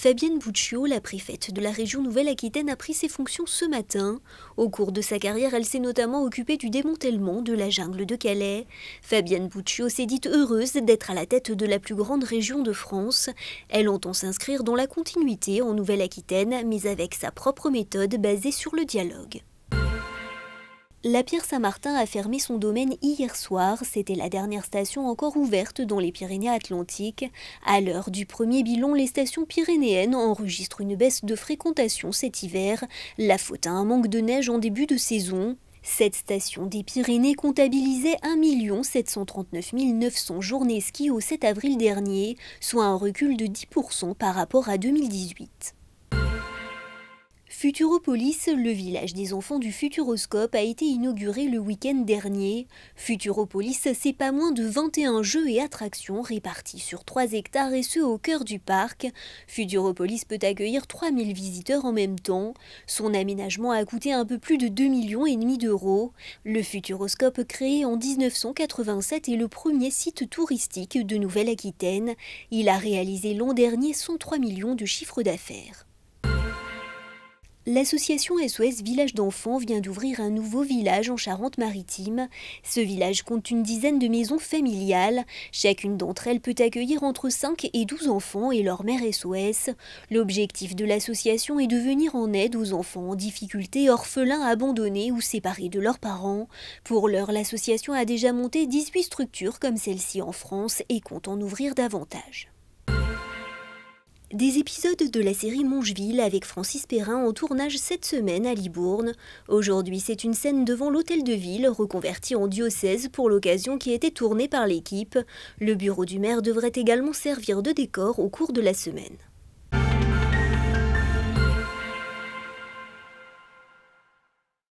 Fabienne Buccio, la préfète de la région Nouvelle-Aquitaine, a pris ses fonctions ce matin. Au cours de sa carrière, elle s'est notamment occupée du démantèlement de la jungle de Calais. Fabienne Buccio s'est dite heureuse d'être à la tête de la plus grande région de France. Elle entend s'inscrire dans la continuité en Nouvelle-Aquitaine, mais avec sa propre méthode basée sur le dialogue. La Pierre Saint-Martin a fermé son domaine hier soir. C'était la dernière station encore ouverte dans les Pyrénées-Atlantiques. À l'heure du premier bilan, les stations pyrénéennes enregistrent une baisse de fréquentation cet hiver. La faute à un manque de neige en début de saison. Cette station des Pyrénées comptabilisait 1 739 900 journées ski au 7 avril dernier, soit un recul de 10% par rapport à 2018. Futuropolis, le village des enfants du Futuroscope, a été inauguré le week-end dernier. Futuropolis, c'est pas moins de 21 jeux et attractions répartis sur 3 hectares et ceux au cœur du parc. Futuropolis peut accueillir 3000 visiteurs en même temps. Son aménagement a coûté un peu plus de 2 millions et demi d'euros. Le Futuroscope, créé en 1987, est le premier site touristique de Nouvelle-Aquitaine. Il a réalisé l'an dernier 103 millions de chiffre d'affaires. L'association SOS Village d'enfants vient d'ouvrir un nouveau village en Charente-Maritime. Ce village compte une dizaine de maisons familiales. Chacune d'entre elles peut accueillir entre 5 et 12 enfants et leur mère SOS. L'objectif de l'association est de venir en aide aux enfants en difficulté, orphelins abandonnés ou séparés de leurs parents. Pour l'heure, l'association a déjà monté 18 structures comme celle-ci en France et compte en ouvrir davantage. Des épisodes de la série Mongeville avec Francis Perrin en tournage cette semaine à Libourne. Aujourd'hui, c'est une scène devant l'hôtel de ville, reconverti en diocèse pour l'occasion qui était tournée par l'équipe. Le bureau du maire devrait également servir de décor au cours de la semaine.